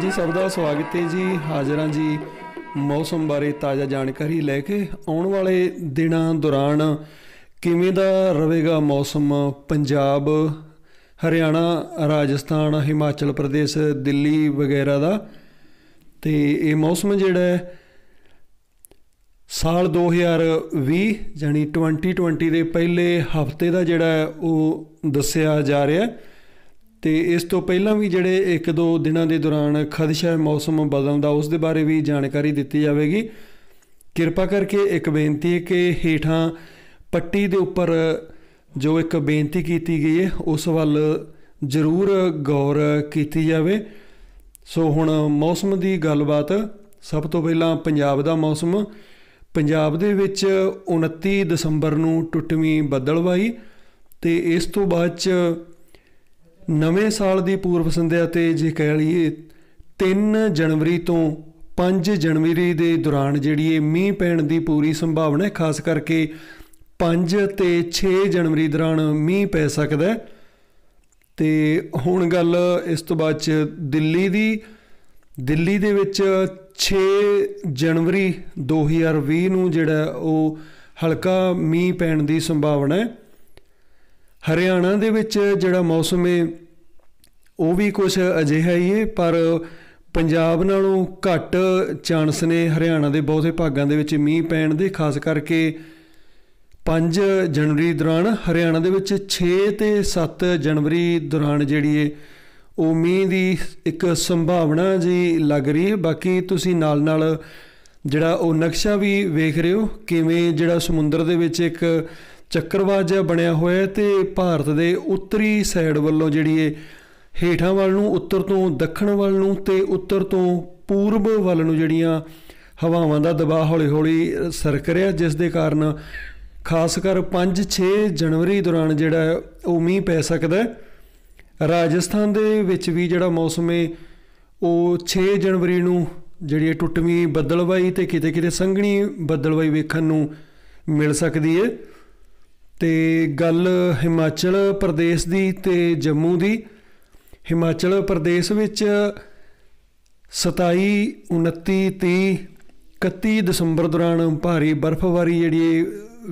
ਜੀ ਸਭ ਦਾ ਸਵਾਗਤ ਹੈ ਜੀ ਹਾਜ਼ਰਾਂ ਜੀ ਮੌਸਮ ਬਾਰੇ ਤਾਜ਼ਾ ਜਾਣਕਾਰੀ ਲੈ ਕੇ ਆਉਣ ਵਾਲੇ ਦਿਨਾਂ ਦੌਰਾਨ ਕਿਵੇਂ ਦਾ ਰਹੇਗਾ ਮੌਸਮ ਪੰਜਾਬ ਹਰਿਆਣਾ ਰਾਜਸਥਾਨ ਹਿਮਾਚਲ ਪ੍ਰਦੇਸ਼ ਦਿੱਲੀ ਵਗੈਰਾ ਦਾ ਤੇ ਇਹ ਮੌਸਮ ਜਿਹੜਾ ਹੈ ਸਾਲ 2020 ਜਾਨੀ 2020 ਦੇ ਪਹਿਲੇ ਹਫਤੇ ਦਾ ਜਿਹੜਾ ਉਹ ਦੱਸਿਆ ਜਾ ਰਿਹਾ ਹੈ ਤੇ ਇਸ ਤੋਂ ਪਹਿਲਾਂ ਵੀ ਜਿਹੜੇ ਇੱਕ ਦੋ ਦਿਨਾਂ ਦੇ ਦੌਰਾਨ ਖਦਸ਼ਾ ਮੌਸਮ ਬਦਲਦਾ ਉਸ ਦੇ ਬਾਰੇ ਵੀ ਜਾਣਕਾਰੀ ਦਿੱਤੀ ਜਾਵੇਗੀ ਕਿਰਪਾ ਕਰਕੇ ਇੱਕ ਬੇਨਤੀ ਹੈ ਕਿ ਹੀਠਾਂ ਪੱਟੀ ਦੇ ਉੱਪਰ ਜੋ ਇੱਕ ਬੇਨਤੀ ਕੀਤੀ ਗਈ ਹੈ ਉਸ ਵੱਲ ਜ਼ਰੂਰ ਗੌਰ ਕੀਤੀ ਜਾਵੇ ਸੋ ਹੁਣ ਮੌਸਮ ਦੀ ਗੱਲਬਾਤ ਸਭ ਤੋਂ ਪਹਿਲਾਂ ਪੰਜਾਬ ਦਾ ਮੌਸਮ ਪੰਜਾਬ ਦੇ ਵਿੱਚ 29 ਦਸੰਬਰ ਨੂੰ ਟੁੱਟਵੀਂ ਬੱਦਲਵਾਈ ਤੇ ਇਸ ਤੋਂ ਬਾਅਦ ਚ ਨਵੇਂ ਸਾਲ ਦੀ ਪੂਰਵ ਸੰਧਿਆ ਤੇ ਜੇ ਕਹਿ ਲਈਏ 3 ਜਨਵਰੀ ਤੋਂ 5 ਜਨਵਰੀ ਦੇ ਦੌਰਾਨ ਜਿਹੜੀ ਇਹ ਮੀਂਹ ਪੈਣ ਦੀ ਪੂਰੀ ਸੰਭਾਵਨਾ ਹੈ ਖਾਸ ਕਰਕੇ 5 ਤੇ 6 ਜਨਵਰੀ ਦੌਰਾਨ ਮੀਂਹ ਪੈ ਸਕਦਾ ਤੇ ਹੁਣ ਗੱਲ ਇਸ ਤੋਂ ਬਾਅਦ ਚ ਦਿੱਲੀ ਦੀ ਦਿੱਲੀ ਦੇ ਵਿੱਚ 6 ਜਨਵਰੀ 2020 ਨੂੰ ਜਿਹੜਾ ਉਹ ਹਲਕਾ ਮੀਂਹ ਪੈਣ ਦੀ ਸੰਭਾਵਨਾ ਹੈ ਹਰਿਆਣਾ ਦੇ ਵਿੱਚ ਜਿਹੜਾ ਮੌਸਮ ਹੈ ਉਹ ਵੀ ਕੁਝ ਅਜਿਹਾ ਹੀ ਹੈ ਪਰ ਪੰਜਾਬ ਨਾਲੋਂ ਘੱਟ ਚਾਂਸ ਨੇ ਹਰਿਆਣਾ ਦੇ ਬਹੁਤੇ ਭਾਗਾਂ ਦੇ ਵਿੱਚ ਮੀਂਹ ਪੈਣ ਦੇ ਖਾਸ ਕਰਕੇ 5 ਜਨਵਰੀ ਦੌਰਾਨ ਹਰਿਆਣਾ ਦੇ ਵਿੱਚ 6 ਤੇ 7 ਜਨਵਰੀ ਦੌਰਾਨ ਜਿਹੜੀ ਹੈ ਉਹ ਮੀਂਹ ਦੀ ਇੱਕ ਸੰਭਾਵਨਾ ਜੀ ਲੱਗ ਰਹੀ ਹੈ ਬਾਕੀ ਤੁਸੀਂ ਨਾਲ ਨਾਲ ਜਿਹੜਾ ਉਹ ਨਕਸ਼ਾ ਵੀ ਵੇਖ ਰਹੇ ਹੋ ਕਿਵੇਂ ਜਿਹੜਾ ਸਮੁੰਦਰ ਦੇ ਵਿੱਚ ਇੱਕ ਚੱਕਰਵਾਜ ਜਿਹਾ ਬਣਿਆ ਹੋਇਆ ਤੇ ਭਾਰਤ ਦੇ ਉੱਤਰੀ ਸਾਈਡ ਵੱਲੋਂ ਜਿਹੜੀ ਇਹ ਹੇਠਾਂ ਵੱਲ ਨੂੰ ਉੱਤਰ ਤੋਂ ਦੱਖਣ ਵੱਲ ਨੂੰ ਤੇ ਉੱਤਰ ਤੋਂ ਪੂਰਬ ਵੱਲ ਨੂੰ ਜਿਹੜੀਆਂ ਹਵਾਵਾਂ ਦਾ ਦਬਾਅ ਹੌਲੀ-ਹੌਲੀ ਸਰਕ ਰਿਹਾ ਜਿਸ ਦੇ ਕਾਰਨ ਖਾਸ ਕਰ 5-6 ਜਨਵਰੀ ਦੌਰਾਨ ਜਿਹੜਾ ਉਹ ਮੀਂਹ ਪੈ ਸਕਦਾ ਰਾਜਸਥਾਨ ਦੇ ਵਿੱਚ ਵੀ ਜਿਹੜਾ ਮੌਸਮ ਹੈ ਉਹ 6 ਜਨਵਰੀ ਨੂੰ ਜਿਹੜੀ ਟੁੱਟਵੀਂ ਬੱਦਲਵਾਈ ਤੇ ਕਿਤੇ-ਕਿਤੇ ਸੰਘਣੀ ਬੱਦਲਵਾਈ ਵੇਖਣ ਨੂੰ ਮਿਲ ਸਕਦੀ ਹੈ ਤੇ ਗੱਲ ਹਿਮਾਚਲ ਪ੍ਰਦੇਸ਼ ਦੀ ਤੇ ਜੰਮੂ ਦੀ ਹਿਮਾਚਲ ਪ੍ਰਦੇਸ਼ ਵਿੱਚ 27 29 30 31 ਦਸੰਬਰ ਦੌਰਾਨ ਭਾਰੀ ਬਰਫ਼ਬਾਰੀ ਜਿਹੜੀ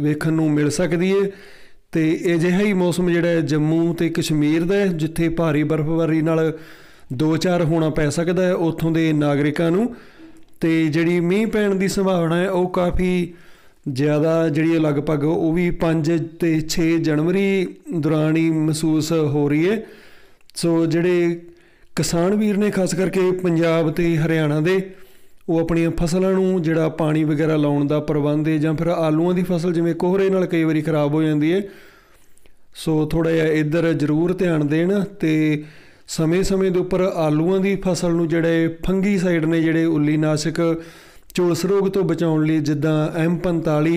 ਵੇਖਣ ਨੂੰ ਮਿਲ ਸਕਦੀ ਹੈ ਤੇ ਅਜਿਹਾ ਹੀ ਮੌਸਮ ਜਿਹੜਾ ਹੈ ਜੰਮੂ ਤੇ ਕਸ਼ਮੀਰ ਦਾ ਜਿੱਥੇ ਭਾਰੀ ਬਰਫ਼ਬਾਰੀ ਨਾਲ 2-4 ਹੋਣਾ ਪੈ ਸਕਦਾ ਹੈ ਉੱਥੋਂ ਦੇ ਨਾਗਰਿਕਾਂ ਨੂੰ ਤੇ ਜਿਹੜੀ ਮੀਂਹ ਪੈਣ ਦੀ ਸੰਭਾਵਨਾ ਹੈ ਉਹ ਕਾਫੀ ਜ਼ਿਆਦਾ ਜਿਹੜੀ ਲਗਭਗ ਉਹ ਵੀ 5 ਤੇ 6 ਜਨਵਰੀ ਦੌਰਾਨ ਹੀ ਮਹਿਸੂਸ ਹੋ ਰਹੀ ਹੈ ਸੋ ਜਿਹੜੇ ਕਿਸਾਨ ਵੀਰ ਨੇ ਖਾਸ ਕਰਕੇ ਪੰਜਾਬ ਤੇ ਹਰਿਆਣਾ ਦੇ ਉਹ ਆਪਣੀਆਂ ਫਸਲਾਂ ਨੂੰ ਜਿਹੜਾ ਪਾਣੀ ਵਗੈਰਾ ਲਾਉਣ ਦਾ ਪ੍ਰਬੰਧ ਹੈ ਜਾਂ ਫਿਰ ਆਲੂਆਂ ਦੀ ਫਸਲ ਜਿਵੇਂ ਕੋਹਰੇ ਨਾਲ ਕਈ ਵਾਰੀ ਖਰਾਬ ਹੋ ਜਾਂਦੀ ਹੈ ਸੋ ਥੋੜਾ ਜਿਹਾ ਇੱਧਰ ਜ਼ਰੂਰ ਧਿਆਨ ਦੇਣ ਤੇ ਸਮੇਂ-ਸਮੇਂ ਦੇ ਉੱਪਰ ਆਲੂਆਂ ਦੀ ਫਸਲ ਨੂੰ ਜਿਹੜੇ ਫੰਗੀ ਸਾਈਡ ਨੇ ਜਿਹੜੇ ਉੱਲੀ ਨਾਸ਼ਕ ਝੋਲਸ ਰੋਗ ਤੋਂ ਬਚਾਉਣ ਲਈ ਜਿੱਦਾਂ M45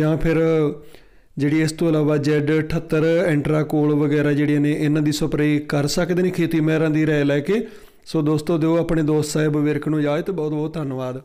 ਜਾਂ ਫਿਰ ਜਿਹੜੀ ਇਸ ਤੋਂ ਇਲਾਵਾ Z78 ਐਂਟਰਾਕੋਲ ਵਗੈਰਾ ਜਿਹੜੀਆਂ ਨੇ ਇਹਨਾਂ ਦੀ ਸਪਰੇਅ ਕਰ ਸਕਦੇ ਨੇ ਖੇਤੀ ਮਹਿਰਾਂ ਦੀ ਰਾਏ ਲੈ ਕੇ ਸੋ ਦੋਸਤੋ ਦਿਓ ਆਪਣੇ ਦੋਸਤ ਸਾਹਿਬ ਵਿਰਕ ਨੂੰ ਇਜਾਜ਼ਤ ਬਹੁਤ ਬਹੁਤ ਧੰਨਵਾਦ